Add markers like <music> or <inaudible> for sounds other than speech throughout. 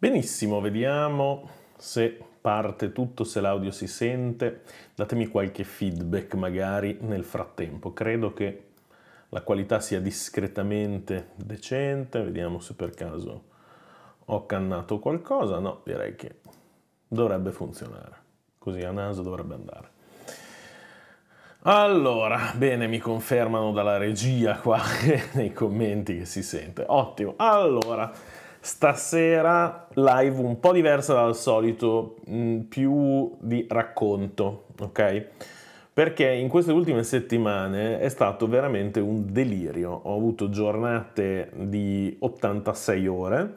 Benissimo, vediamo se parte tutto, se l'audio si sente. Datemi qualche feedback magari nel frattempo. Credo che la qualità sia discretamente decente. Vediamo se per caso ho cannato qualcosa. No, direi che dovrebbe funzionare. Così a naso dovrebbe andare. Allora, bene, mi confermano dalla regia qua <laughs> nei commenti che si sente. Ottimo. Allora, Stasera live un po' diversa dal solito, mm, più di racconto, ok? Perché in queste ultime settimane è stato veramente un delirio. Ho avuto giornate di 86 ore,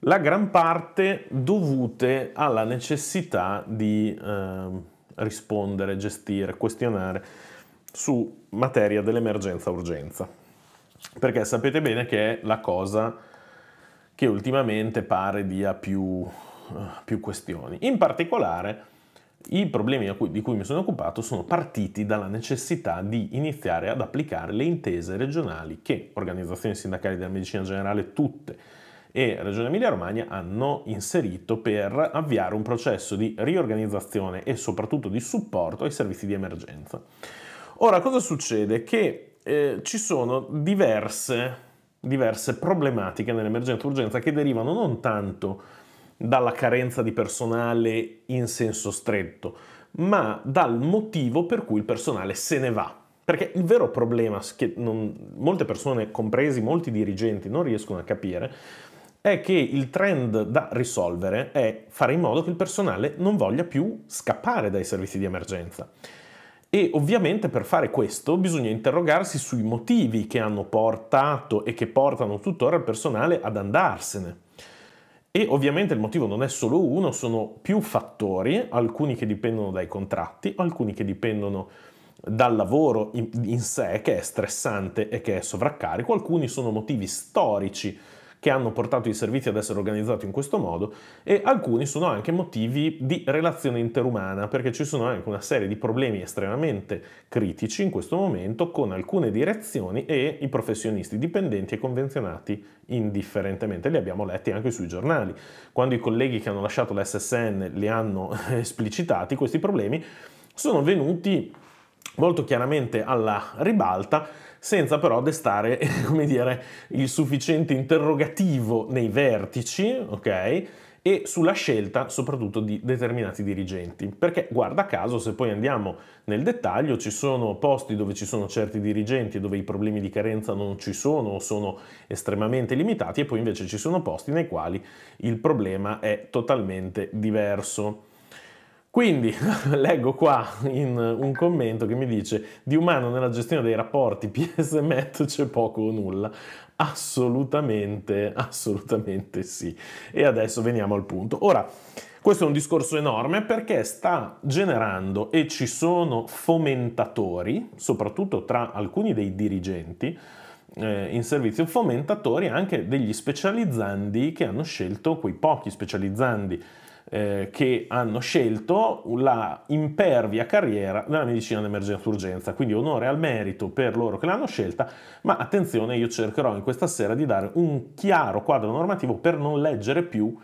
la gran parte dovute alla necessità di eh, rispondere, gestire, questionare su materia dell'emergenza-urgenza. Perché sapete bene che è la cosa che ultimamente pare dia più, eh, più questioni. In particolare, i problemi di cui mi sono occupato sono partiti dalla necessità di iniziare ad applicare le intese regionali che organizzazioni sindacali della medicina generale tutte e Regione Emilia-Romagna hanno inserito per avviare un processo di riorganizzazione e soprattutto di supporto ai servizi di emergenza. Ora, cosa succede? Che eh, ci sono diverse diverse problematiche nell'emergenza-urgenza che derivano non tanto dalla carenza di personale in senso stretto, ma dal motivo per cui il personale se ne va. Perché il vero problema che non, molte persone, compresi molti dirigenti, non riescono a capire è che il trend da risolvere è fare in modo che il personale non voglia più scappare dai servizi di emergenza. E ovviamente per fare questo bisogna interrogarsi sui motivi che hanno portato e che portano tuttora il personale ad andarsene. E ovviamente il motivo non è solo uno, sono più fattori, alcuni che dipendono dai contratti, alcuni che dipendono dal lavoro in, in sé che è stressante e che è sovraccarico, alcuni sono motivi storici che hanno portato i servizi ad essere organizzati in questo modo e alcuni sono anche motivi di relazione interumana, perché ci sono anche una serie di problemi estremamente critici in questo momento con alcune direzioni e i professionisti dipendenti e convenzionati indifferentemente. Li abbiamo letti anche sui giornali. Quando i colleghi che hanno lasciato l'SSN li hanno <laughs> esplicitati, questi problemi sono venuti molto chiaramente alla ribalta senza però destare, <laughs> come dire, il sufficiente interrogativo nei vertici, ok? e sulla scelta soprattutto di determinati dirigenti. Perché guarda caso, se poi andiamo nel dettaglio, ci sono posti dove ci sono certi dirigenti dove i problemi di carenza non ci sono o sono estremamente limitati e poi invece ci sono posti nei quali il problema è totalmente diverso. Quindi <laughs> leggo qua un commento che mi dice di umano nella gestione dei rapporti PS PSMET c'è poco o nulla. Assolutamente, assolutamente sì. E adesso veniamo al punto. Ora, questo è un discorso enorme perché sta generando e ci sono fomentatori, soprattutto tra alcuni dei dirigenti, eh, in servizio fomentatori anche degli specializzandi che hanno scelto quei pochi specializzandi eh, che hanno scelto la impervia carriera nella medicina d'emergenza-urgenza. Quindi onore al merito per loro che l'hanno scelta, ma attenzione, io cercherò in questa sera di dare un chiaro quadro normativo per non leggere più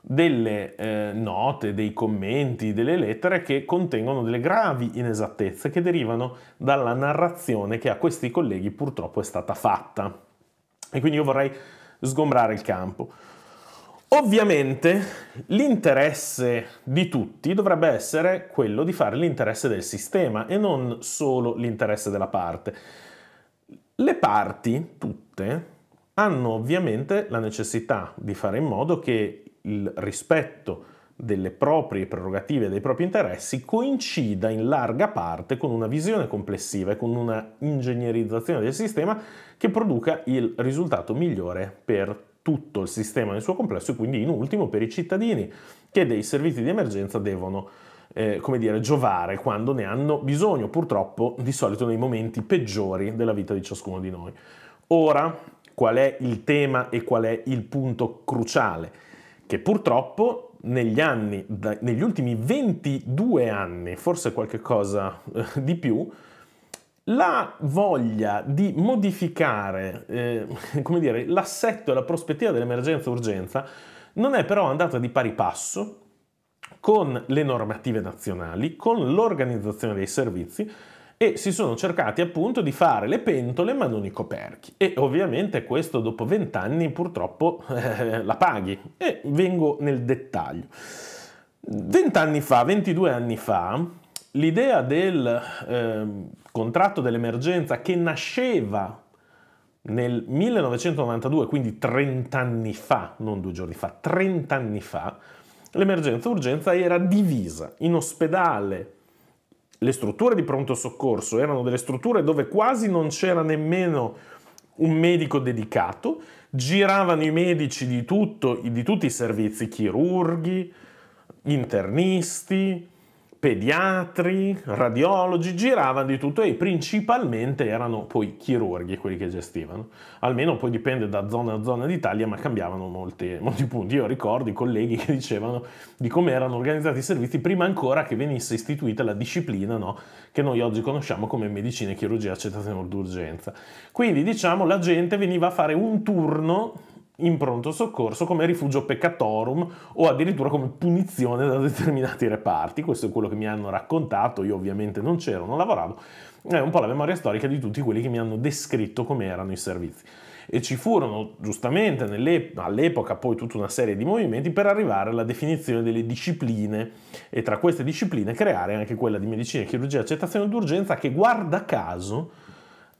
delle eh, note, dei commenti, delle lettere che contengono delle gravi inesattezze che derivano dalla narrazione che a questi colleghi purtroppo è stata fatta. E quindi io vorrei sgombrare il campo. Ovviamente l'interesse di tutti dovrebbe essere quello di fare l'interesse del sistema e non solo l'interesse della parte. Le parti, tutte, hanno ovviamente la necessità di fare in modo che il rispetto delle proprie prerogative e dei propri interessi coincida in larga parte con una visione complessiva e con una ingegnerizzazione del sistema che produca il risultato migliore per tutto il sistema nel suo complesso e quindi in ultimo per i cittadini che dei servizi di emergenza devono eh, come dire, giovare quando ne hanno bisogno, purtroppo di solito nei momenti peggiori della vita di ciascuno di noi. Ora, qual è il tema e qual è il punto cruciale? Che purtroppo negli anni, negli ultimi 22 anni, forse qualche cosa eh, di più, la voglia di modificare eh, <laughs> dire, l'assetto e la prospettiva dell'emergenza-urgenza non è però andata di pari passo con le normative nazionali, con l'organizzazione dei servizi e si sono cercati appunto di fare le pentole ma non i coperchi. E ovviamente questo dopo vent'anni purtroppo eh, la paghi. E vengo nel dettaglio. Vent'anni fa, 22 anni fa, l'idea del eh, contratto dell'emergenza che nasceva nel 1992, quindi 30 anni fa, non due giorni fa, 30 anni fa, l'emergenza urgenza era divisa in ospedale. Le strutture di pronto soccorso erano delle strutture dove quasi non c'era nemmeno un medico dedicato, giravano i medici di, tutto, di tutti i servizi, chirurghi, internisti, pediatri, radiologi, giravano di tutto e principalmente erano poi chirurghi quelli che gestivano. Almeno poi dipende da zona a zona d'Italia, ma cambiavano molti, molti punti. Io ricordo i colleghi che dicevano di come erano organizzati i servizi prima ancora che venisse istituita la disciplina no? che noi oggi conosciamo come medicina e chirurgia accettazione d'urgenza. Quindi diciamo la gente veniva a fare un turno in pronto soccorso come rifugio peccatorum o addirittura come punizione da determinati reparti. Questo è quello che mi hanno raccontato, io ovviamente non c'ero, non lavoravo, è un po' la memoria storica di tutti quelli che mi hanno descritto come erano i servizi. E ci furono giustamente all'epoca poi tutta una serie di movimenti per arrivare alla definizione delle discipline e tra queste discipline creare anche quella di medicina, chirurgia e accettazione d'urgenza che guarda caso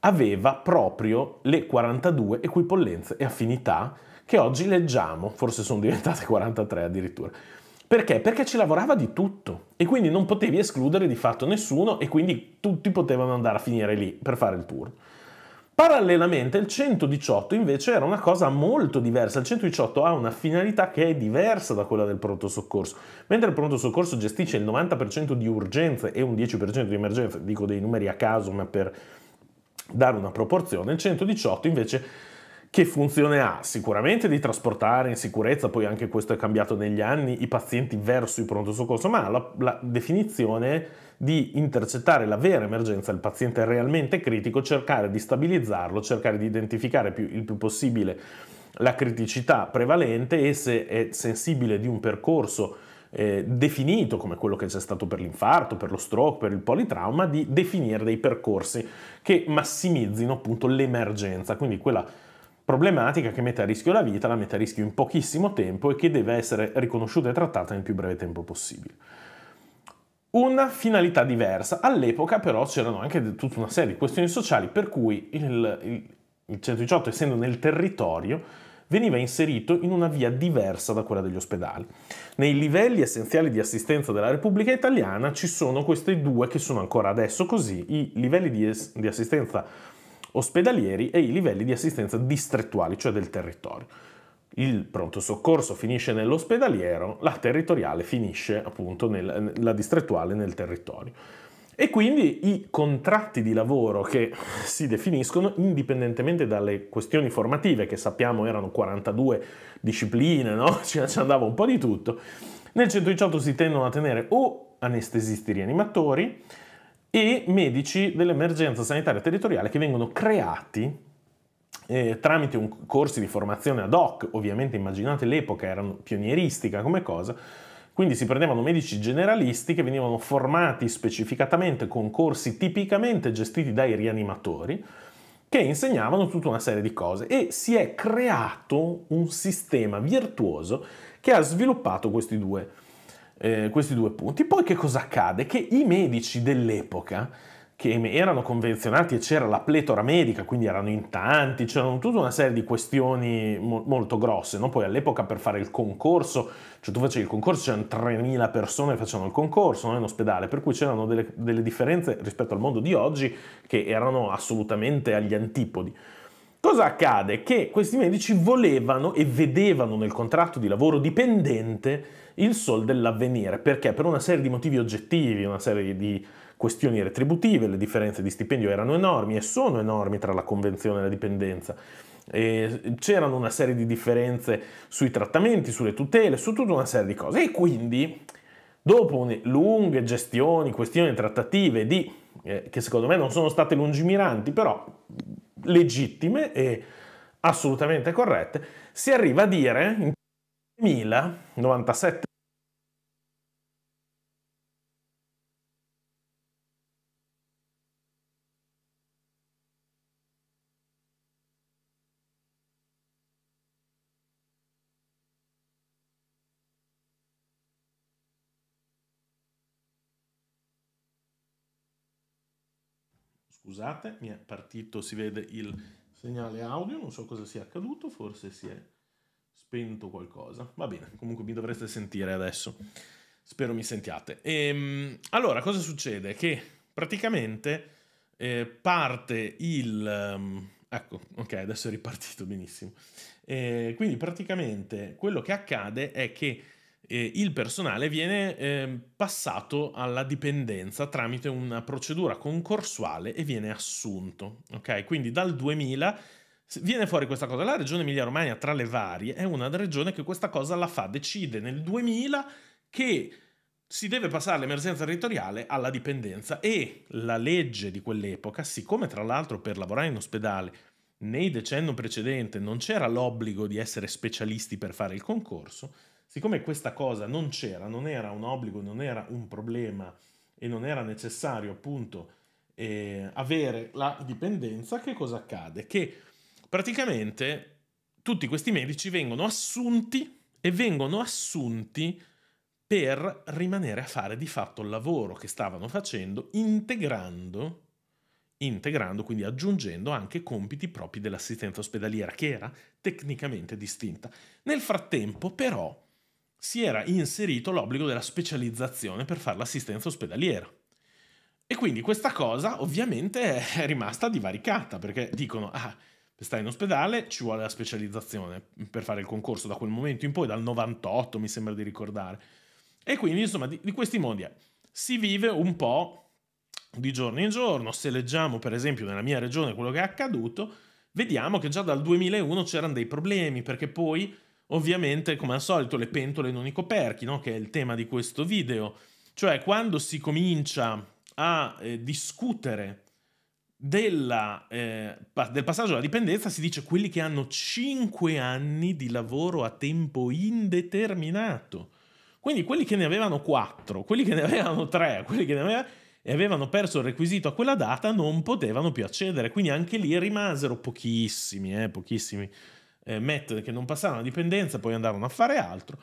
aveva proprio le 42 equipollenze e affinità che oggi leggiamo, forse sono diventate 43 <laughs> addirittura. Perché? Perché ci lavorava di tutto e quindi non potevi escludere di fatto nessuno e quindi tutti potevano andare a finire lì per fare il tour. Parallelamente il 118 invece era una cosa molto diversa, il 118 ha una finalità che è diversa da quella del pronto soccorso, mentre il pronto soccorso gestisce il 90% di urgenze e un 10% di emergenze, dico dei numeri a caso ma per dare una proporzione, il 118 invece che funzione ha? Sicuramente di trasportare in sicurezza, poi anche questo è cambiato negli anni, i pazienti verso il pronto soccorso, ma la, la definizione di intercettare la vera emergenza, il paziente realmente critico, cercare di stabilizzarlo, cercare di identificare più, il più possibile la criticità prevalente e se è sensibile di un percorso eh, definito come quello che c'è stato per l'infarto, per lo stroke, per il politrauma, di definire dei percorsi che massimizzino appunto l'emergenza, quindi quella problematica che mette a rischio la vita, la mette a rischio in pochissimo tempo e che deve essere riconosciuta e trattata nel più breve tempo possibile. Una finalità diversa, all'epoca però c'erano anche tutta una serie di questioni sociali per cui il, il, il 118 essendo nel territorio veniva inserito in una via diversa da quella degli ospedali. Nei livelli essenziali di assistenza della Repubblica Italiana ci sono questi due che sono ancora adesso così, i livelli di, es- di assistenza ospedalieri e i livelli di assistenza distrettuali, cioè del territorio. Il pronto soccorso finisce nell'ospedaliero, la territoriale finisce appunto nella distrettuale nel territorio. E quindi i contratti di lavoro che <laughs> si definiscono, indipendentemente dalle questioni formative, che sappiamo erano 42 discipline, no? <laughs> ci andava un po' di tutto, nel 118 si tendono a tenere o anestesisti rianimatori, e medici dell'emergenza sanitaria territoriale che vengono creati eh, tramite un corsi di formazione ad hoc, ovviamente immaginate l'epoca erano pionieristica come cosa, quindi si prendevano medici generalisti che venivano formati specificatamente con corsi tipicamente gestiti dai rianimatori che insegnavano tutta una serie di cose e si è creato un sistema virtuoso che ha sviluppato questi due eh, questi due punti. Poi che cosa accade? Che i medici dell'epoca, che erano convenzionati e c'era la pletora medica, quindi erano in tanti, c'erano tutta una serie di questioni mo- molto grosse. No? Poi all'epoca per fare il concorso, cioè tu facevi il concorso, c'erano 3.000 persone che facevano il concorso no? in ospedale, per cui c'erano delle, delle differenze rispetto al mondo di oggi che erano assolutamente agli antipodi. Cosa accade? Che questi medici volevano e vedevano nel contratto di lavoro dipendente il sol dell'avvenire, perché per una serie di motivi oggettivi, una serie di questioni retributive, le differenze di stipendio erano enormi e sono enormi tra la convenzione e la dipendenza. E c'erano una serie di differenze sui trattamenti, sulle tutele, su tutta una serie di cose e quindi dopo lunghe gestioni, questioni trattative di eh, che secondo me non sono state lungimiranti, però legittime e assolutamente corrette, si arriva a dire in 2097 scusate, mi è partito, si vede il segnale audio, non so cosa sia accaduto, forse si è spento qualcosa. Va bene, comunque mi dovreste sentire adesso. Spero mi sentiate. Ehm, allora, cosa succede? Che praticamente eh, parte il... Um, ecco, ok, adesso è ripartito benissimo. Eh, quindi praticamente quello che accade è che eh, il personale viene eh, passato alla dipendenza tramite una procedura concorsuale e viene assunto. Okay? Quindi dal 2000 viene fuori questa cosa. La regione Emilia-Romagna, tra le varie, è una regione che questa cosa la fa, decide nel 2000 che si deve passare l'emergenza territoriale alla dipendenza e la legge di quell'epoca, siccome tra l'altro per lavorare in ospedale nei decenni precedenti non c'era l'obbligo di essere specialisti per fare il concorso, siccome questa cosa non c'era, non era un obbligo, non era un problema e non era necessario appunto eh, avere la dipendenza, che cosa accade? Che praticamente tutti questi medici vengono assunti e vengono assunti per rimanere a fare di fatto il lavoro che stavano facendo, integrando, integrando quindi aggiungendo anche compiti propri dell'assistenza ospedaliera, che era tecnicamente distinta. Nel frattempo, però, si era inserito l'obbligo della specializzazione per fare l'assistenza ospedaliera. E quindi questa cosa ovviamente è rimasta divaricata perché dicono, ah, per stare in ospedale ci vuole la specializzazione per fare il concorso da quel momento in poi, dal 98 mi sembra di ricordare. E quindi insomma di, di questi mondi è. si vive un po' di giorno in giorno, se leggiamo per esempio nella mia regione quello che è accaduto, vediamo che già dal 2001 c'erano dei problemi perché poi Ovviamente, come al solito, le pentole non i coperchi, no? che è il tema di questo video. Cioè, quando si comincia a eh, discutere della, eh, del passaggio alla dipendenza, si dice quelli che hanno 5 anni di lavoro a tempo indeterminato. Quindi quelli che ne avevano 4, quelli che ne avevano 3, quelli che ne avevano e avevano perso il requisito a quella data non potevano più accedere, quindi anche lì rimasero pochissimi, eh, pochissimi eh, Matt che non passava una dipendenza, poi andarono a fare altro.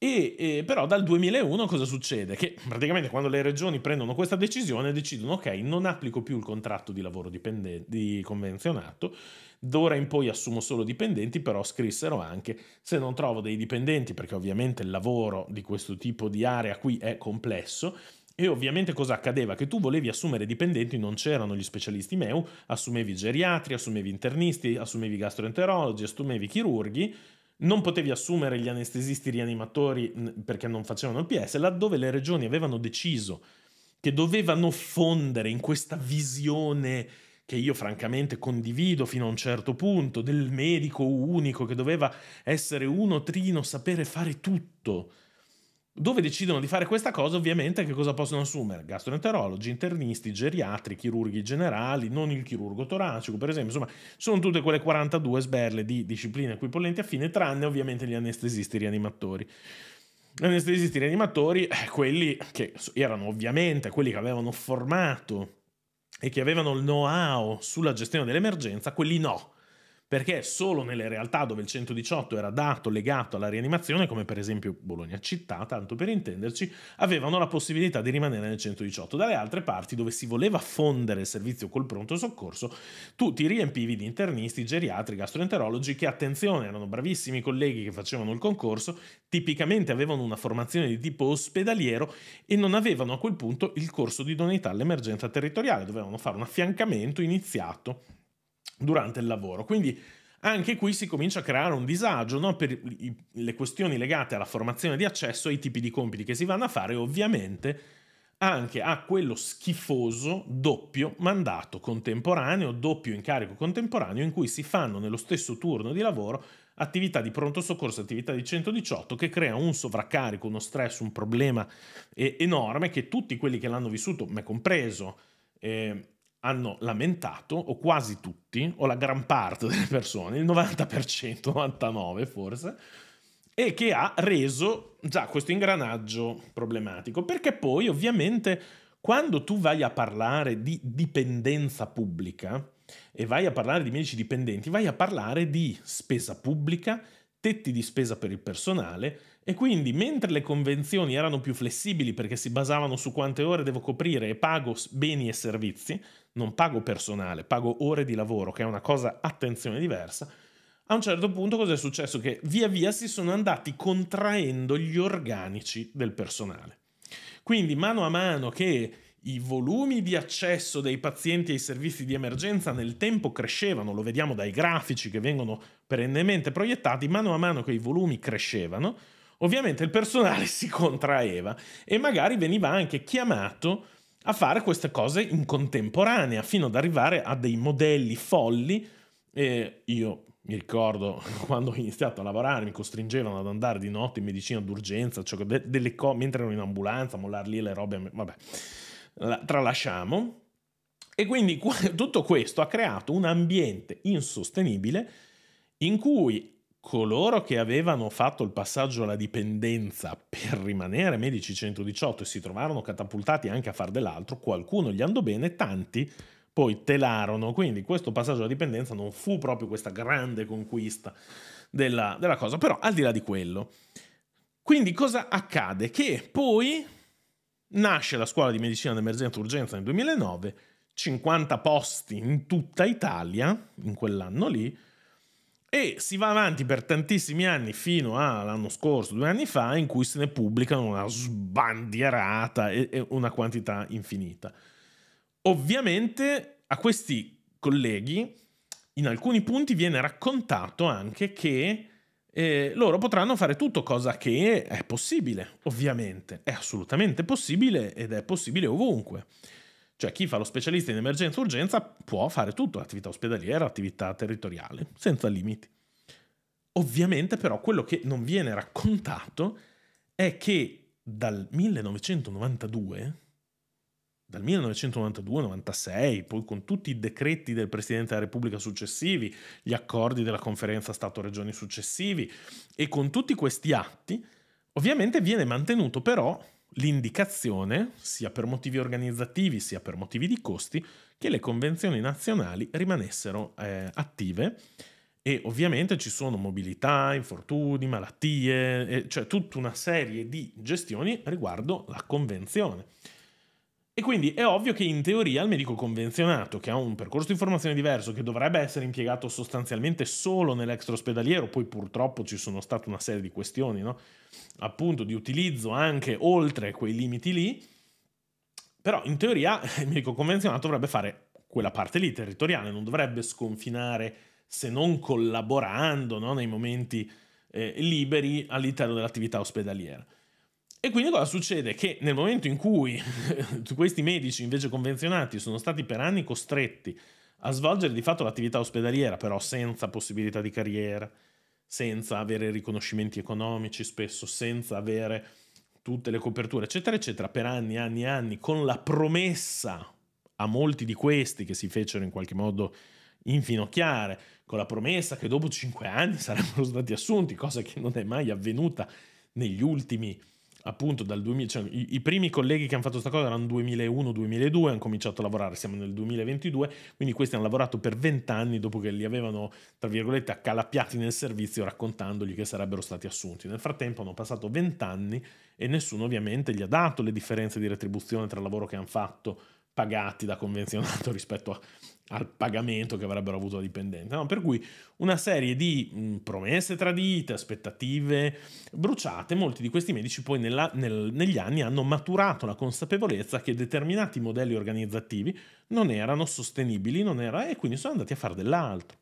E, eh, però dal 2001 cosa succede? Che praticamente quando le regioni prendono questa decisione decidono ok, non applico più il contratto di lavoro dipenden- di convenzionato, d'ora in poi assumo solo dipendenti, però scrissero anche se non trovo dei dipendenti, perché ovviamente il lavoro di questo tipo di area qui è complesso, e ovviamente cosa accadeva? Che tu volevi assumere dipendenti, non c'erano gli specialisti MEU, assumevi geriatri, assumevi internisti, assumevi gastroenterologi, assumevi chirurghi, non potevi assumere gli anestesisti rianimatori perché non facevano il PS, laddove le regioni avevano deciso che dovevano fondere in questa visione che io francamente condivido fino a un certo punto, del medico unico che doveva essere uno trino, sapere fare tutto dove decidono di fare questa cosa, ovviamente che cosa possono assumere? Gastroenterologi, internisti, geriatri, chirurghi generali, non il chirurgo toracico, per esempio, insomma, sono tutte quelle 42 sberle di discipline equipollenti a fine, tranne ovviamente gli anestesisti rianimatori. Gli anestesisti rianimatori, eh, quelli che erano ovviamente quelli che avevano formato e che avevano il know-how sulla gestione dell'emergenza, quelli no perché solo nelle realtà dove il 118 era dato legato alla rianimazione, come per esempio Bologna città, tanto per intenderci, avevano la possibilità di rimanere nel 118. Dalle altre parti dove si voleva fondere il servizio col pronto soccorso, tu ti riempivi di internisti, geriatri, gastroenterologi che, attenzione, erano bravissimi colleghi che facevano il concorso, tipicamente avevano una formazione di tipo ospedaliero e non avevano a quel punto il corso di donità all'emergenza territoriale, dovevano fare un affiancamento iniziato durante il lavoro. Quindi anche qui si comincia a creare un disagio no? per le questioni legate alla formazione di accesso, ai tipi di compiti che si vanno a fare e ovviamente anche a quello schifoso doppio mandato contemporaneo, doppio incarico contemporaneo in cui si fanno nello stesso turno di lavoro attività di pronto soccorso, attività di 118 che crea un sovraccarico, uno stress, un problema enorme che tutti quelli che l'hanno vissuto, me compreso, eh, hanno lamentato, o quasi tutti, o la gran parte delle persone, il 90%, 99 forse, e che ha reso già questo ingranaggio problematico. Perché poi, ovviamente, quando tu vai a parlare di dipendenza pubblica e vai a parlare di medici dipendenti, vai a parlare di spesa pubblica, tetti di spesa per il personale e quindi mentre le convenzioni erano più flessibili perché si basavano su quante ore devo coprire e pago beni e servizi, non pago personale, pago ore di lavoro, che è una cosa, attenzione, diversa. A un certo punto cosa è successo? Che via via si sono andati contraendo gli organici del personale. Quindi mano a mano che i volumi di accesso dei pazienti ai servizi di emergenza nel tempo crescevano, lo vediamo dai grafici che vengono perennemente proiettati, mano a mano che i volumi crescevano, ovviamente il personale <laughs> si contraeva e magari veniva anche chiamato a fare queste cose in contemporanea, fino ad arrivare a dei modelli folli. E io mi ricordo <laughs> quando ho iniziato a lavorare, mi costringevano ad andare di notte in medicina d'urgenza, cioè co- mentre ero in ambulanza, a mollar lì le robe, vabbè, la, tralasciamo. E quindi <laughs> tutto questo ha creato un ambiente insostenibile in cui coloro che avevano fatto il passaggio alla dipendenza per rimanere medici 118 e si trovarono catapultati anche a far dell'altro, qualcuno gli andò bene, tanti poi telarono. Quindi questo passaggio alla dipendenza non fu proprio questa grande conquista della, della cosa, però al di là di quello. Quindi cosa accade? Che poi nasce la scuola di medicina d'emergenza e urgenza nel 2009, 50 posti in tutta Italia in quell'anno lì, e si va avanti per tantissimi anni fino all'anno scorso, due anni fa, in cui se ne pubblicano una sbandierata e, e una quantità infinita. Ovviamente a questi colleghi, in alcuni punti viene raccontato anche che eh, loro potranno fare tutto, cosa che è possibile, ovviamente, è assolutamente possibile ed è possibile ovunque. Cioè chi fa lo specialista in emergenza-urgenza può fare tutto, attività ospedaliera, attività territoriale, senza limiti. Ovviamente però quello che non viene raccontato è che dal 1992 dal 1992-96, poi con tutti i decreti del Presidente della Repubblica successivi, gli accordi della conferenza Stato-Regioni successivi e con tutti questi atti, ovviamente viene mantenuto però l'indicazione, sia per motivi organizzativi sia per motivi di costi, che le convenzioni nazionali rimanessero eh, attive e ovviamente ci sono mobilità, infortuni, malattie, eh, cioè tutta una serie di gestioni riguardo la convenzione. E quindi è ovvio che in teoria il medico convenzionato, che ha un percorso di formazione diverso, che dovrebbe essere impiegato sostanzialmente solo nell'extraospedaliero, poi purtroppo ci sono state una serie di questioni, no? appunto di utilizzo anche oltre quei limiti lì, però in teoria <laughs> il medico convenzionato dovrebbe fare quella parte lì territoriale, non dovrebbe sconfinare se non collaborando no? nei momenti eh, liberi all'interno dell'attività ospedaliera. E quindi cosa succede? Che nel momento in cui <laughs> questi medici invece convenzionati sono stati per anni costretti a svolgere di fatto l'attività ospedaliera, però senza possibilità di carriera, senza avere riconoscimenti economici spesso, senza avere tutte le coperture, eccetera, eccetera, per anni, anni e anni, con la promessa a molti di questi che si fecero in qualche modo infinocchiare, con la promessa che dopo cinque anni <laughs> sarebbero stati assunti, cosa che non è mai avvenuta negli ultimi anni appunto dal 2000, cioè, i, i, primi colleghi che hanno fatto questa cosa erano 2001-2002, hanno cominciato a lavorare, siamo nel 2022, quindi questi hanno lavorato per vent'anni dopo che li avevano, tra virgolette, accalappiati nel servizio raccontandogli che sarebbero stati assunti. Nel frattempo hanno passato vent'anni e nessuno ovviamente gli ha dato le differenze di retribuzione tra il lavoro che hanno fatto pagati da convenzionato <laughs> rispetto a, al pagamento che avrebbero avuto la dipendente. No? Per cui una serie di mh, mm, promesse tradite, aspettative bruciate, molti di questi medici poi nella, nel, negli anni hanno maturato la consapevolezza che determinati modelli organizzativi non erano sostenibili non era, e quindi sono andati a fare dell'altro.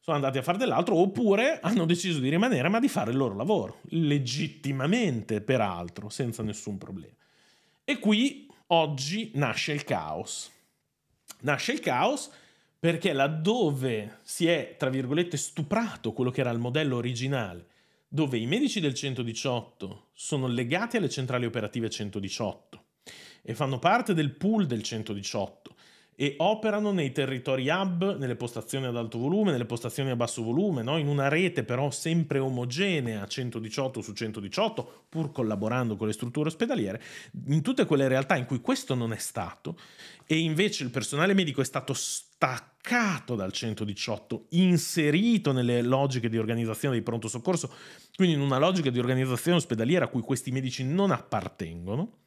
Sono andati a fare dell'altro oppure hanno deciso di rimanere ma di fare il loro lavoro, legittimamente peraltro, senza nessun problema. E qui oggi nasce il caos nasce il caos perché laddove si è, tra virgolette, stuprato quello che era il modello originale, dove i medici del 118 sono legati alle centrali operative 118 e fanno parte del pool del 118, e operano nei territori hub, nelle postazioni ad alto volume, nelle postazioni a basso volume, no? in una rete però sempre omogenea, 118 su 118, pur collaborando con le strutture ospedaliere, in tutte quelle realtà in cui questo non è stato e invece il personale medico è stato staccato dal 118, inserito nelle logiche di organizzazione di pronto soccorso, quindi in una logica di organizzazione ospedaliera a cui questi medici non appartengono.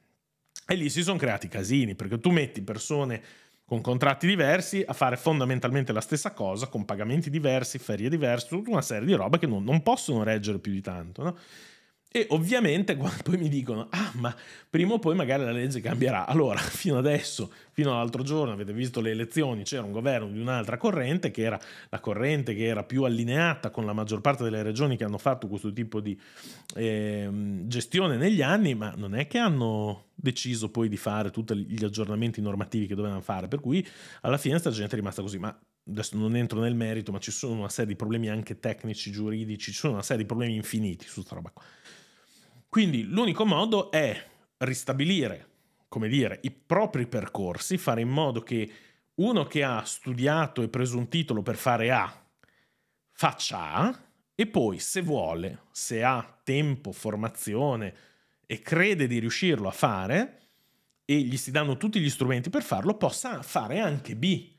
E lì si sono creati casini, perché tu metti persone con contratti diversi a fare fondamentalmente la stessa cosa, con pagamenti diversi, ferie diverse, tutta una serie di robe che non, non possono reggere più di tanto. No? E ovviamente <laughs> poi mi dicono, ah ma prima o poi magari la legge cambierà, allora <laughs> fino adesso, fino all'altro giorno avete visto le elezioni, c'era un governo di un'altra corrente che era la corrente che era più allineata con la maggior parte delle regioni che hanno fatto questo tipo di eh, gestione negli anni, ma non è che hanno deciso poi di fare tutti gli aggiornamenti normativi che dovevano fare, per cui alla fine sta gente è rimasta così, ma adesso non entro nel merito, ma ci sono una serie di problemi anche tecnici, giuridici, ci sono una serie di problemi infiniti su questa roba qua. Quindi l'unico modo è ristabilire, come dire, i propri percorsi, fare in modo che uno che ha studiato e preso un titolo per fare A faccia A e poi se vuole, se ha tempo, formazione e crede di riuscirlo a fare e gli si danno tutti gli strumenti per farlo, possa fare anche B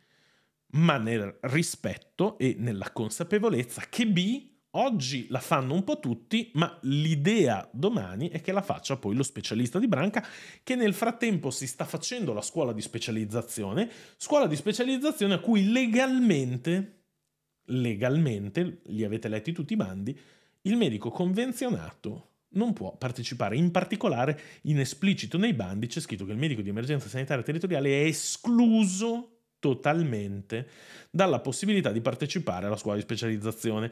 ma nel rispetto e nella consapevolezza che B oggi la fanno un po' tutti, ma l'idea domani è che la faccia poi lo specialista di branca, che nel frattempo si sta facendo la scuola di specializzazione, scuola di specializzazione a cui legalmente, legalmente, li avete letti tutti i bandi, il medico convenzionato non può partecipare. In particolare, in esplicito nei bandi c'è scritto che il medico di emergenza sanitaria territoriale è escluso totalmente dalla possibilità di partecipare alla scuola di specializzazione.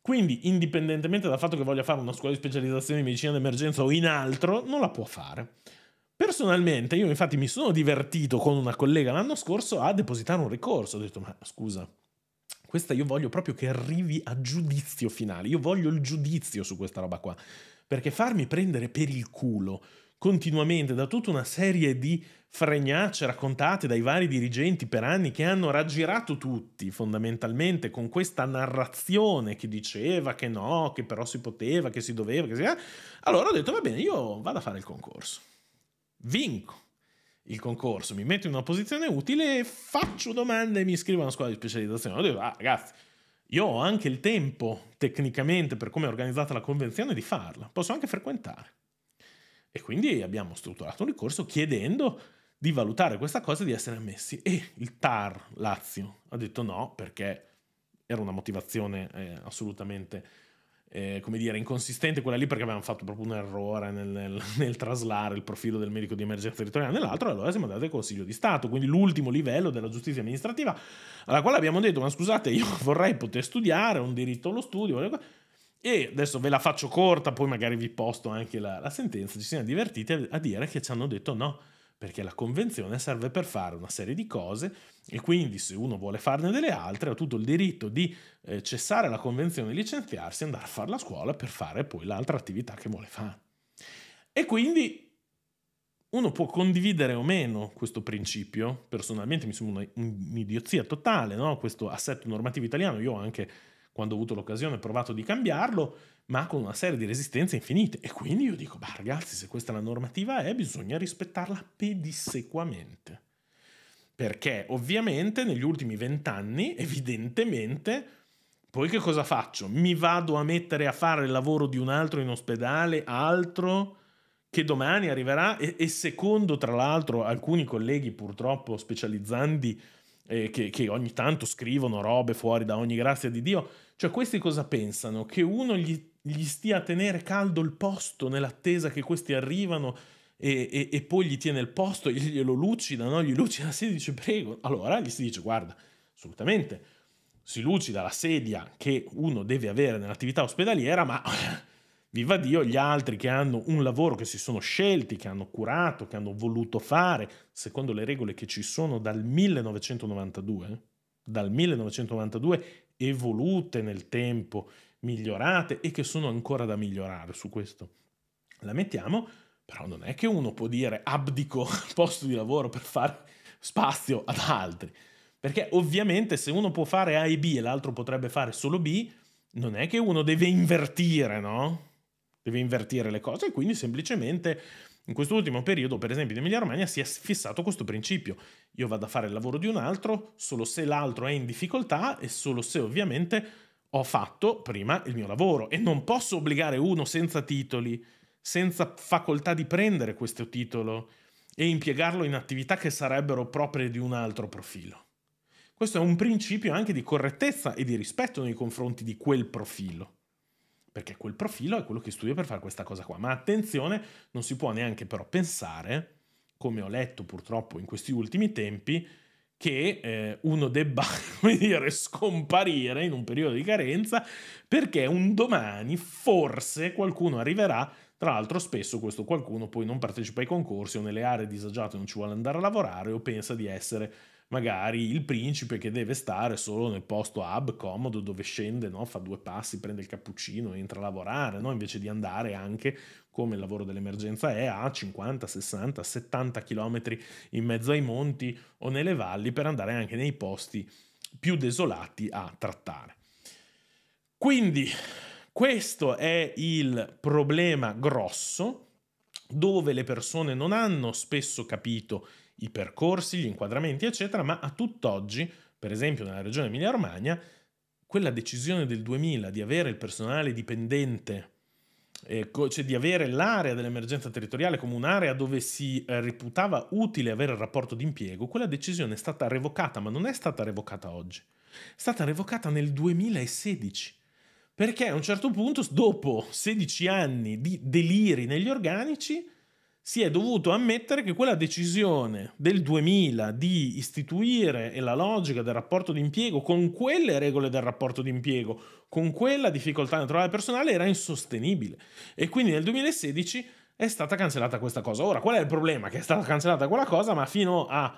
Quindi, indipendentemente dal fatto che voglia fare una scuola di specializzazione in medicina d'emergenza o in altro, non la può fare. Personalmente, io infatti mi sono divertito con una collega l'anno scorso a depositare un ricorso. Ho detto, ma scusa, questa io voglio proprio che arrivi a giudizio finale. Io voglio il giudizio su questa roba qua. Perché farmi prendere per il culo continuamente da tutta una serie di fregnacce raccontate dai vari dirigenti per anni che hanno raggirato tutti fondamentalmente con questa narrazione che diceva che no, che però si poteva, che si doveva, che si... allora ho detto va bene, io vado a fare il concorso. Vinco il concorso, mi metto in una posizione utile, faccio domande e mi iscrivo a una scuola di specializzazione. Ho detto, ah ragazzi, io ho anche il tempo tecnicamente per come è organizzata la convenzione di farla, posso anche frequentare. E quindi abbiamo strutturato un ricorso chiedendo di valutare questa cosa di essere ammessi. E il TAR Lazio ha detto no perché era una motivazione eh, assolutamente... Eh, come dire, inconsistente quella lì perché avevamo fatto proprio un errore nel, nel, <laughs> nel traslare il profilo del medico di emergenza territoriale nell'altro, e allora siamo andati al Consiglio di Stato, quindi l'ultimo livello della giustizia amministrativa, alla quale abbiamo detto, ma scusate, io <laughs> vorrei poter studiare, ho un diritto allo studio, e adesso ve la faccio corta, poi magari vi posto anche la, la sentenza. Ci siamo divertiti a dire che ci hanno detto no, perché la convenzione serve per fare una serie di cose e quindi se uno vuole farne delle altre ha tutto il diritto di eh, cessare la convenzione, licenziarsi andare a fare la scuola per fare poi l'altra attività che vuole fare. E quindi uno può condividere o meno questo principio, personalmente mi sembra un'idiozia totale, no? questo assetto normativo italiano, io ho anche quando ho avuto l'occasione ho provato di cambiarlo, ma con una serie di resistenze infinite. E quindi io dico, bah ragazzi, se questa è la normativa è, eh, bisogna rispettarla pedissequamente. Perché ovviamente negli ultimi vent'anni, evidentemente, poi che cosa faccio? Mi vado a mettere a fare il lavoro di un altro in ospedale, altro che domani arriverà e, e secondo tra l'altro alcuni colleghi purtroppo specializzandi eh, che, che ogni tanto scrivono robe fuori da ogni grazia di Dio, cioè, questi cosa pensano? Che uno gli, gli stia a tenere caldo il posto nell'attesa che questi arrivano e, e, e poi gli tiene il posto, e glielo lucida, no? Gli lucida la sedia e dice prego. Allora gli si dice guarda, assolutamente, si lucida la sedia che uno deve avere nell'attività ospedaliera, ma <laughs> viva Dio, gli altri che hanno un lavoro che si sono scelti, che hanno curato, che hanno voluto fare, secondo le regole che ci sono dal 1992, dal 1992 evolute nel tempo, migliorate e che sono ancora da migliorare su questo. La mettiamo, però non è che uno può dire abdico <laughs> al posto di lavoro per fare spazio ad altri. Perché ovviamente se uno può fare A e B e l'altro potrebbe fare solo B, non è che uno deve invertire, no? Deve invertire le cose, e quindi semplicemente in quest'ultimo periodo, per esempio, in Emilia-Romagna si è fissato questo principio. Io vado a fare il lavoro di un altro solo se l'altro è in difficoltà e solo se ovviamente ho fatto prima il mio lavoro e non posso obbligare uno senza titoli, senza facoltà di prendere questo titolo e impiegarlo in attività che sarebbero proprie di un altro profilo. Questo è un principio anche di correttezza e di rispetto nei confronti di quel profilo perché quel profilo è quello che studia per fare questa cosa qua. Ma attenzione, non si può neanche però pensare, come ho letto purtroppo in questi ultimi tempi, che eh, uno debba, <laughs> come dire, scomparire in un periodo di carenza, perché un domani forse qualcuno arriverà. Tra l'altro spesso questo qualcuno poi non partecipa ai concorsi o nelle aree disagiate non ci vuole andare a lavorare o pensa di essere magari il principe che deve stare solo nel posto hub comodo dove scende, no? fa due passi, prende il cappuccino, e entra a lavorare, no? invece di andare anche come il lavoro dell'emergenza è a 50, 60, 70 km in mezzo ai monti o nelle valli per andare anche nei posti più desolati a trattare. Quindi questo è il problema grosso dove le persone non hanno spesso capito i percorsi, gli inquadramenti, eccetera, ma a tutt'oggi, per esempio nella regione Emilia-Romagna, quella decisione del 2000 di avere il personale dipendente, eh, cioè di avere l'area dell'emergenza territoriale come un'area dove si eh, reputava utile avere il rapporto di impiego, quella decisione è stata revocata, ma non è stata revocata oggi, è stata revocata nel 2016. Perché a un certo punto, dopo 16 anni di deliri negli organici, si è dovuto ammettere che quella decisione del 2000 di istituire la logica del rapporto di impiego con quelle regole del rapporto di impiego, con quella difficoltà nel trovare personale era insostenibile e quindi nel 2016 è stata cancellata questa cosa. Ora, qual è il problema? Che è stata cancellata quella cosa, ma fino a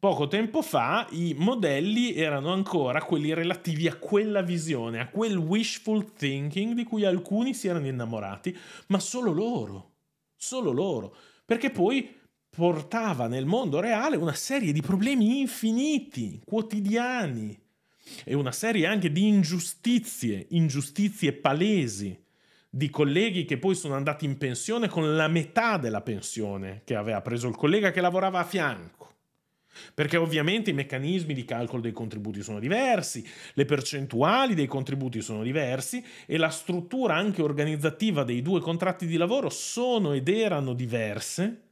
poco tempo fa i modelli erano ancora quelli relativi a quella visione, a quel wishful thinking di cui alcuni si erano innamorati, ma solo loro solo loro, perché poi portava nel mondo reale una serie di problemi infiniti, quotidiani, e una serie anche di ingiustizie, ingiustizie palesi, di colleghi che poi sono andati in pensione con la metà della pensione che aveva preso il collega che lavorava a fianco perché ovviamente i meccanismi di calcolo dei contributi sono diversi, le percentuali dei contributi sono diversi e la struttura anche organizzativa dei due contratti di lavoro sono ed erano diverse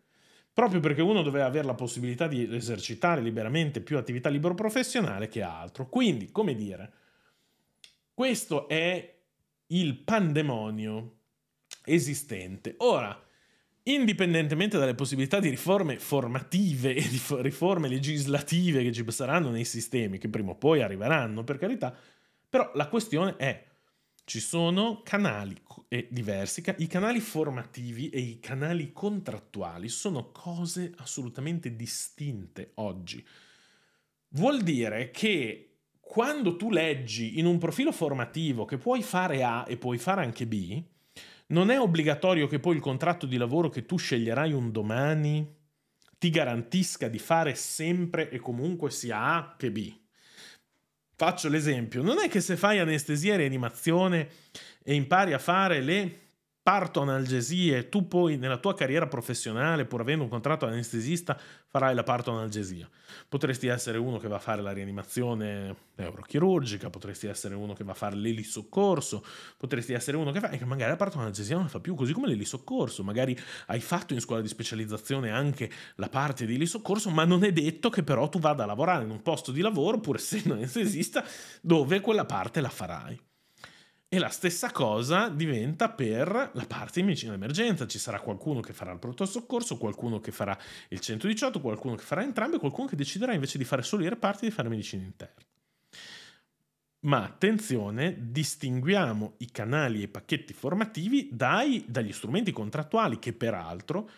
proprio perché uno doveva avere la possibilità di esercitare liberamente più attività libero professionale che altro. Quindi, come dire, questo è il pandemonio esistente. Ora, indipendentemente dalle possibilità di riforme formative e di riforme legislative che ci saranno nei sistemi, che prima o poi arriveranno, per carità, però la questione è, ci sono canali diversi, i canali formativi e i canali contrattuali sono cose assolutamente distinte oggi. Vuol dire che quando tu leggi in un profilo formativo che puoi fare A e puoi fare anche B, non è obbligatorio che poi il contratto di lavoro che tu sceglierai un domani ti garantisca di fare sempre e comunque sia A che B. Faccio l'esempio, non è che se fai anestesia e rianimazione e impari a fare le parto analgesie, tu poi nella tua carriera professionale, pur avendo un contratto anestesista, farai la parto analgesia. Potresti essere uno che va a fare la rianimazione neurochirurgica, potresti essere uno che va a fare l'elisoccorso, potresti essere uno che fa, e magari la parto analgesia non la fa più, così come l'elisoccorso. Magari hai fatto in scuola di specializzazione anche la parte di elisoccorso, ma non è detto che però tu vada a lavorare in un posto di lavoro, pur essendo anestesista, dove quella parte la farai. E la stessa cosa diventa per la parte di medicina d'emergenza. Ci sarà qualcuno che farà il pronto soccorso, qualcuno che farà il 118, qualcuno che farà entrambe, qualcuno che deciderà invece di fare solo i reparti e di fare medicina interna. Ma attenzione, distinguiamo i canali e i pacchetti formativi dai, dagli strumenti contrattuali che peraltro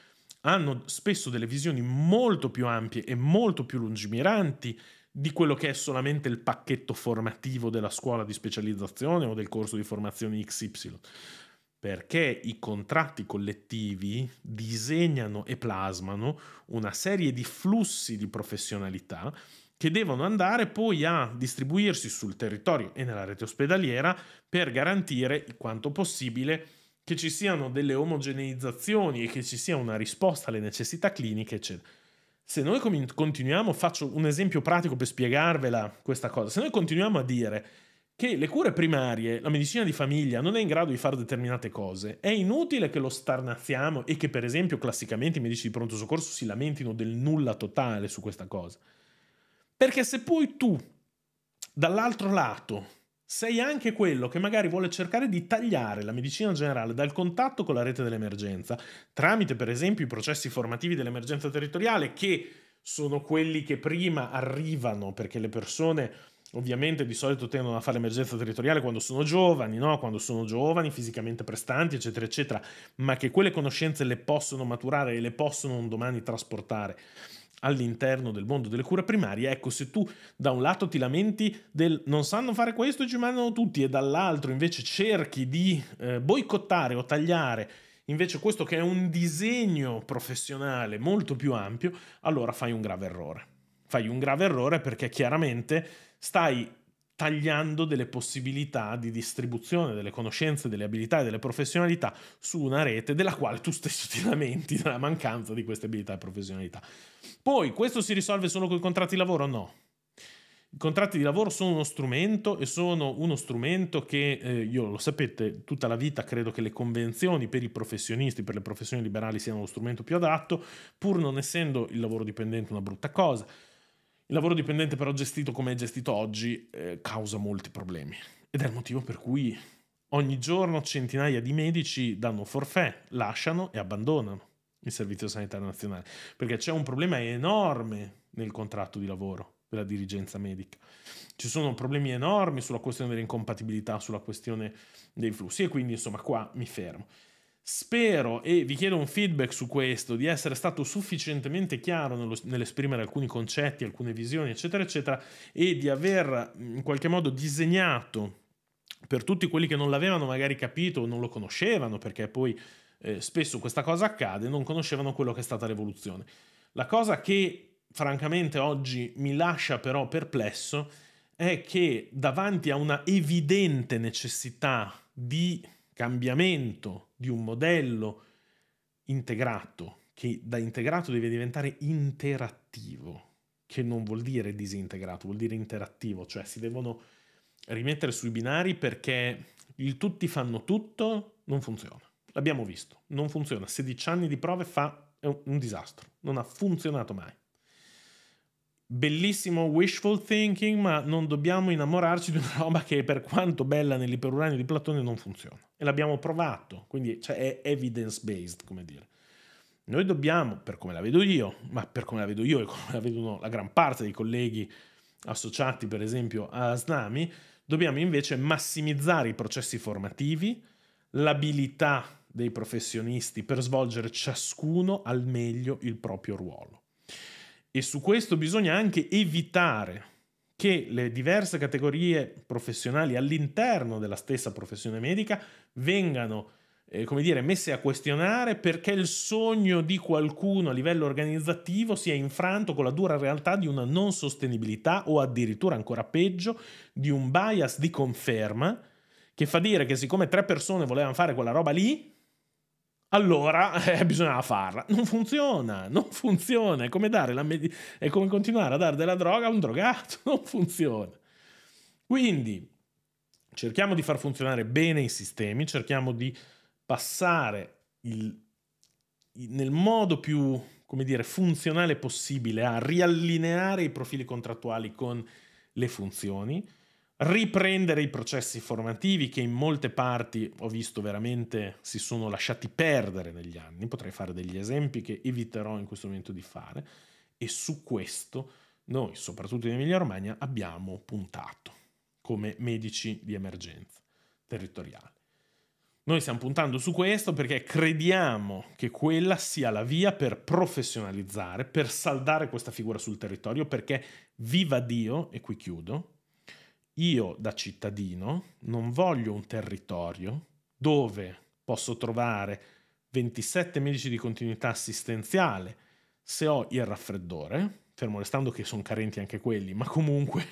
hanno spesso delle visioni molto più ampie e molto più lungimiranti di quello che è solamente il pacchetto formativo della scuola di specializzazione o del corso di formazione XY. Perché i contratti collettivi disegnano e plasmano una serie di flussi di professionalità che devono andare poi a distribuirsi sul territorio e nella rete ospedaliera per garantire il quanto possibile che ci siano delle omogeneizzazioni e che ci sia una risposta alle necessità cliniche, eccetera se noi continuiamo, faccio un esempio pratico per spiegarvela questa cosa, se noi continuiamo a dire che le cure primarie, la medicina di famiglia non è in grado di fare determinate cose, è inutile che lo starnazziamo e che per esempio classicamente i medici di pronto soccorso si lamentino del nulla totale su questa cosa. Perché se poi tu dall'altro lato sei anche quello che magari vuole cercare di tagliare la medicina generale dal contatto con la rete dell'emergenza, tramite per esempio i processi formativi dell'emergenza territoriale, che sono quelli che prima arrivano, perché le persone ovviamente di solito tendono a fare l'emergenza territoriale quando sono giovani, no? quando sono giovani, fisicamente prestanti, eccetera, eccetera, ma che quelle conoscenze le possono maturare e le possono un domani trasportare all'interno del mondo delle cure primarie, ecco, se tu da un lato ti lamenti del non sanno fare questo e ci mandano tutti e dall'altro invece cerchi di eh, boicottare o tagliare invece questo che è un disegno professionale molto più ampio, allora fai un grave errore. Fai un grave errore perché chiaramente stai tagliando delle possibilità di distribuzione delle conoscenze, delle abilità e delle professionalità su una rete della quale tu stesso ti lamenti della mancanza di queste abilità e professionalità. Poi questo si risolve solo con i contratti di lavoro? No. I contratti di lavoro sono uno strumento e sono uno strumento che, eh, io lo sapete, tutta la vita credo che le convenzioni per i professionisti, per le professioni liberali siano lo strumento più adatto, pur non essendo il lavoro dipendente una brutta cosa il lavoro dipendente però gestito come è gestito oggi eh, causa molti problemi ed è il motivo per cui ogni giorno centinaia di medici danno forfè, lasciano e abbandonano il Servizio Sanitario Nazionale perché c'è un problema enorme nel contratto di lavoro della dirigenza medica. Ci sono problemi enormi sulla questione delle incompatibilità, sulla questione dei flussi e quindi insomma qua mi fermo. Spero e vi chiedo un feedback su questo, di essere stato sufficientemente chiaro nello, nell'esprimere alcuni concetti, alcune visioni, eccetera, eccetera, e di aver in qualche modo disegnato per tutti quelli che non l'avevano magari capito o non lo conoscevano, perché poi eh, spesso questa cosa accade, non conoscevano quello che è stata l'evoluzione. La cosa che francamente oggi mi lascia però perplesso è che davanti a una evidente necessità di cambiamento di un modello integrato, che da integrato deve diventare interattivo, che non vuol dire disintegrato, vuol dire interattivo, cioè si devono rimettere sui binari perché il tutti fanno tutto non funziona. L'abbiamo visto, non funziona. 16 anni di prove fa è un, un disastro, non ha funzionato mai bellissimo wishful thinking, ma non dobbiamo innamorarci di una roba che per quanto bella nell'iperuranio di Platone non funziona. E l'abbiamo provato, quindi cioè, è evidence based, come dire. Noi dobbiamo, per come la vedo io, ma per come la vedo io e come la vedono la gran parte dei colleghi associati per esempio a Snami, dobbiamo invece massimizzare i processi formativi, l'abilità dei professionisti per svolgere ciascuno al meglio il proprio ruolo. E su questo bisogna anche evitare che le diverse categorie professionali all'interno della stessa professione medica vengano eh, come dire, messe a questionare perché il sogno di qualcuno a livello organizzativo sia infranto con la dura realtà di una non sostenibilità o addirittura ancora peggio di un bias di conferma che fa dire che siccome tre persone volevano fare quella roba lì, allora <laughs> eh, bisognava farla. Non funziona, non funziona. È come, med- è come, continuare a dare della droga a un drogato, <laughs> non funziona. Quindi cerchiamo di far funzionare bene i sistemi, cerchiamo di passare il, nel modo più come dire, funzionale possibile a riallineare i profili contrattuali con le funzioni riprendere i processi formativi che in molte parti ho visto veramente si sono lasciati perdere negli anni, potrei fare degli esempi che eviterò in questo momento di fare e su questo noi, soprattutto in Emilia Romagna, abbiamo puntato come medici di emergenza territoriale. Noi stiamo puntando su questo perché crediamo che quella sia la via per professionalizzare, per saldare questa figura sul territorio, perché viva Dio, e qui chiudo, io da cittadino non voglio un territorio dove posso trovare 27 medici di continuità assistenziale se ho il raffreddore, fermo restando che sono carenti anche quelli, ma comunque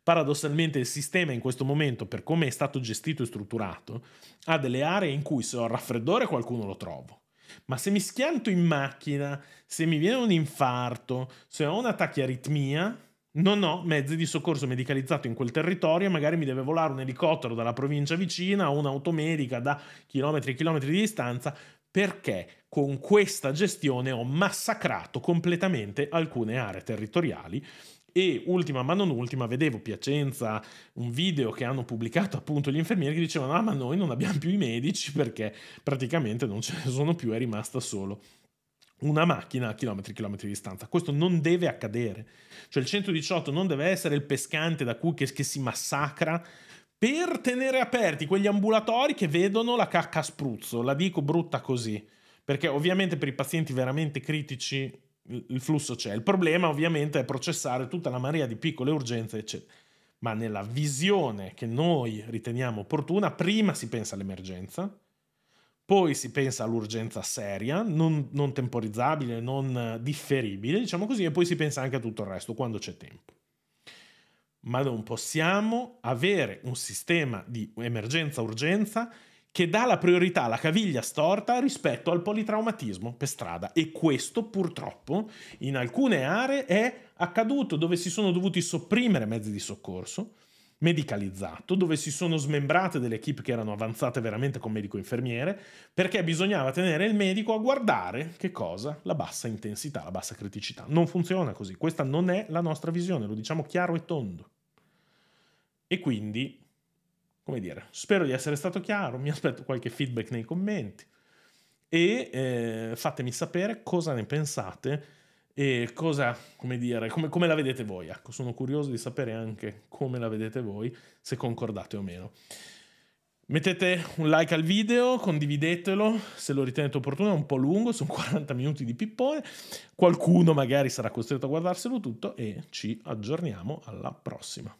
<laughs> paradossalmente il sistema in questo momento, per come è stato gestito e strutturato, ha delle aree in cui se ho il raffreddore qualcuno lo trovo. Ma se mi schianto in macchina, se mi viene un infarto, se ho un attacco di aritmia, non ho mezzi di soccorso medicalizzato in quel territorio, magari mi deve volare un elicottero dalla provincia vicina o un'automedica da chilometri e chilometri di distanza, perché con questa gestione ho massacrato completamente alcune aree territoriali. E ultima ma non ultima, vedevo Piacenza un video che hanno pubblicato appunto gli infermieri che dicevano: Ah, ma noi non abbiamo più i medici perché praticamente non ce ne sono più, è rimasta solo una macchina a chilometri e chilometri di distanza. Questo non deve accadere. Cioè il 118 non deve essere il pescante da cui che, che si massacra per tenere aperti quegli ambulatori che vedono la cacca a spruzzo. La dico brutta così, perché ovviamente per i pazienti veramente critici il flusso c'è. Il problema ovviamente è processare tutta la marea di piccole urgenze, eccetera. Ma nella visione che noi riteniamo opportuna, prima si pensa all'emergenza, poi si pensa all'urgenza seria, non, non, temporizzabile, non eh, differibile, diciamo così, e poi si pensa anche a tutto il resto quando c'è tempo. Ma non possiamo avere un sistema di emergenza-urgenza che dà la priorità alla caviglia storta rispetto al politraumatismo per strada. E questo purtroppo in alcune aree è accaduto dove si sono dovuti sopprimere mezzi di soccorso, medicalizzato, dove si sono smembrate delle equip che erano avanzate veramente con medico-infermiere, perché bisognava tenere il medico a guardare che cosa? La bassa intensità, la bassa criticità. Non funziona così, questa non è la nostra visione, lo diciamo chiaro e tondo. E quindi, come dire, spero di essere stato chiaro, mi aspetto qualche feedback nei commenti e eh, fatemi sapere cosa ne pensate e cosa, come dire, come, come la vedete voi? Ecco, sono curioso di sapere anche come la vedete voi, se concordate o meno. Mettete un like al video, condividetelo se lo ritenete opportuno, è un po' lungo, sono 40 <laughs> minuti di pippone, qualcuno magari sarà costretto a guardarselo tutto e ci aggiorniamo alla prossima.